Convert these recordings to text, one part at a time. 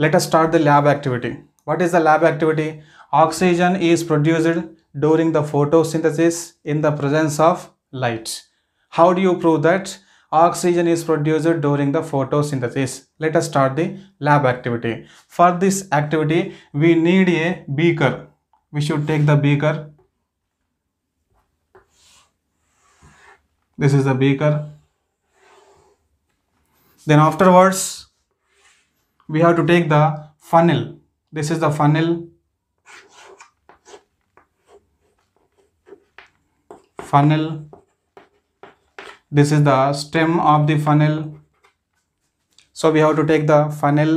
Let us start the lab activity. What is the lab activity? Oxygen is produced during the photosynthesis in the presence of light. How do you prove that? Oxygen is produced during the photosynthesis. Let us start the lab activity. For this activity, we need a beaker. We should take the beaker. This is the beaker. Then afterwards, we have to take the funnel this is the funnel funnel this is the stem of the funnel so we have to take the funnel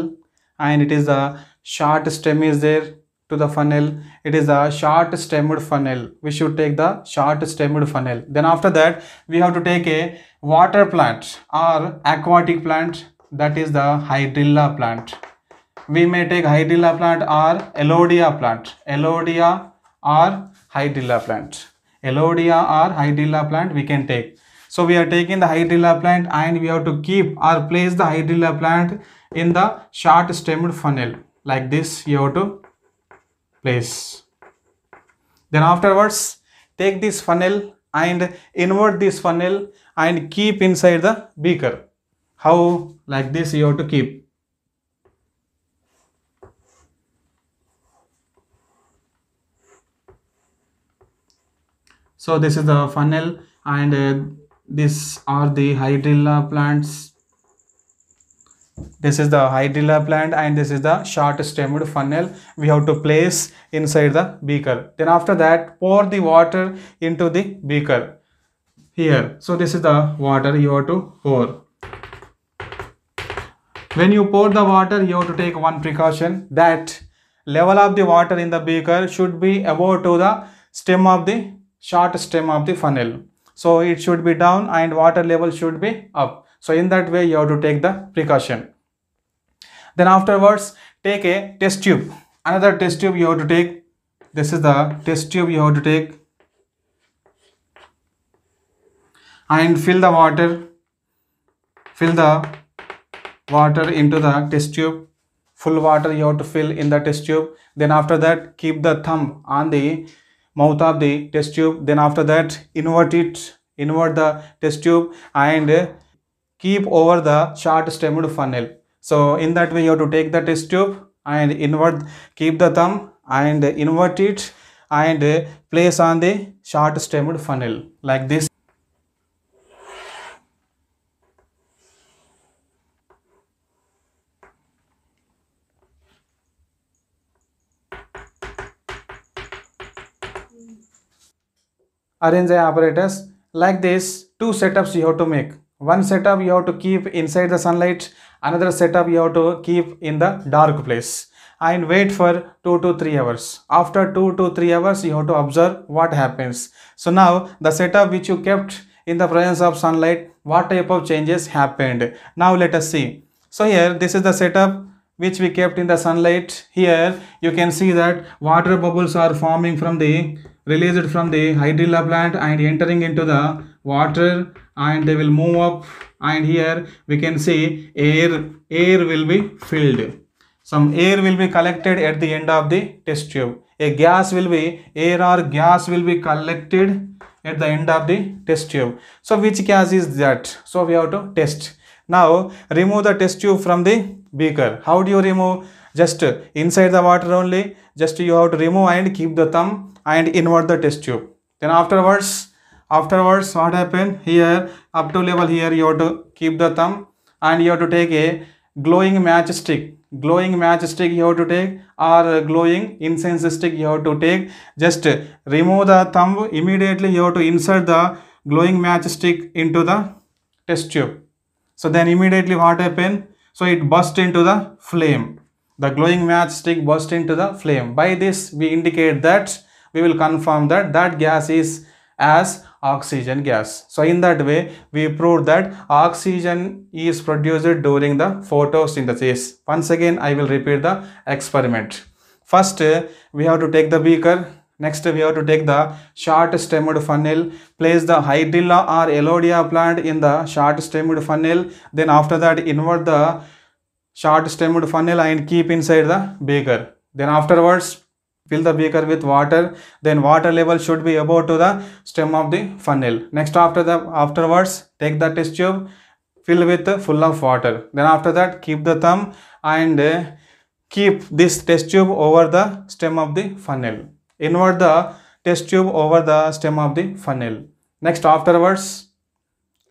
and it is the short stem is there to the funnel it is a short stemmed funnel we should take the short stemmed funnel then after that we have to take a water plant or aquatic plant that is the hydrilla plant. We may take hydrilla plant or elodia plant. Elodia or hydrilla plant. Elodia or hydrilla plant we can take. So we are taking the hydrilla plant and we have to keep or place the hydrilla plant in the short stemmed funnel. Like this you have to place. Then afterwards take this funnel and invert this funnel and keep inside the beaker how like this you have to keep so this is the funnel and uh, these are the hydrilla plants this is the hydrilla plant and this is the short stemmed funnel we have to place inside the beaker then after that pour the water into the beaker here so this is the water you have to pour when you pour the water, you have to take one precaution that level of the water in the beaker should be above to the stem of the short stem of the funnel. So it should be down and water level should be up. So in that way you have to take the precaution. Then afterwards take a test tube. Another test tube you have to take. This is the test tube you have to take. And fill the water. Fill the water into the test tube full water you have to fill in the test tube then after that keep the thumb on the mouth of the test tube then after that invert it invert the test tube and keep over the short stemmed funnel so in that way you have to take the test tube and invert keep the thumb and invert it and place on the short stemmed funnel like this arrange the apparatus like this two setups you have to make one setup you have to keep inside the sunlight another setup you have to keep in the dark place and wait for 2 to 3 hours after 2 to 3 hours you have to observe what happens so now the setup which you kept in the presence of sunlight what type of changes happened now let us see so here this is the setup which we kept in the sunlight here you can see that water bubbles are forming from the released from the hydrilla plant and entering into the water and they will move up and here we can see air air will be filled some air will be collected at the end of the test tube a gas will be air or gas will be collected at the end of the test tube so which gas is that so we have to test now remove the test tube from the beaker how do you remove just inside the water only just you have to remove and keep the thumb and invert the test tube then afterwards afterwards what happen here up to level here you have to keep the thumb and you have to take a glowing match stick. glowing match stick, you have to take or glowing incense stick you have to take just remove the thumb immediately you have to insert the glowing match stick into the test tube so then immediately what happened so it burst into the flame the glowing match stick burst into the flame. By this, we indicate that we will confirm that that gas is as oxygen gas. So in that way, we prove that oxygen is produced during the photosynthesis. Once again, I will repeat the experiment. First, we have to take the beaker. Next, we have to take the short-stemmed funnel. Place the hydrilla or elodia plant in the short-stemmed funnel. Then after that, invert the short stemmed funnel and keep inside the beaker. Then afterwards fill the beaker with water then water level should be above to the stem of the funnel. Next after the afterwards take the test tube fill with full of water then after that keep the thumb and uh, keep this test tube over the stem of the funnel. Invert the test tube over the stem of the funnel. Next afterwards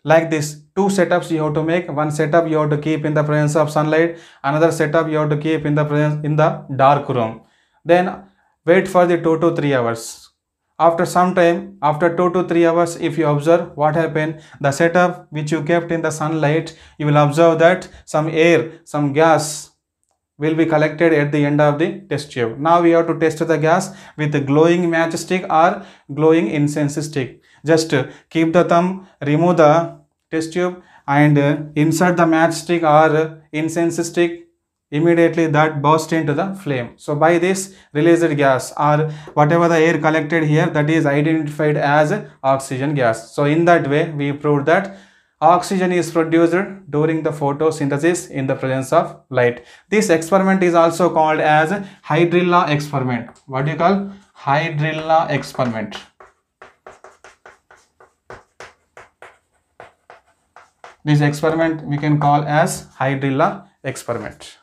like this two setups you have to make one setup you have to keep in the presence of sunlight another setup you have to keep in the presence in the dark room then wait for the 2 to 3 hours after some time after 2 to 3 hours if you observe what happened the setup which you kept in the sunlight you will observe that some air some gas will be collected at the end of the test tube now we have to test the gas with a glowing matchstick or glowing incense stick just uh, keep the thumb remove the test tube and uh, insert the matchstick or uh, incense stick immediately that burst into the flame so by this released gas or whatever the air collected here that is identified as oxygen gas so in that way we proved that oxygen is produced during the photosynthesis in the presence of light this experiment is also called as hydrilla experiment what do you call hydrilla experiment This experiment we can call as hydrilla experiment.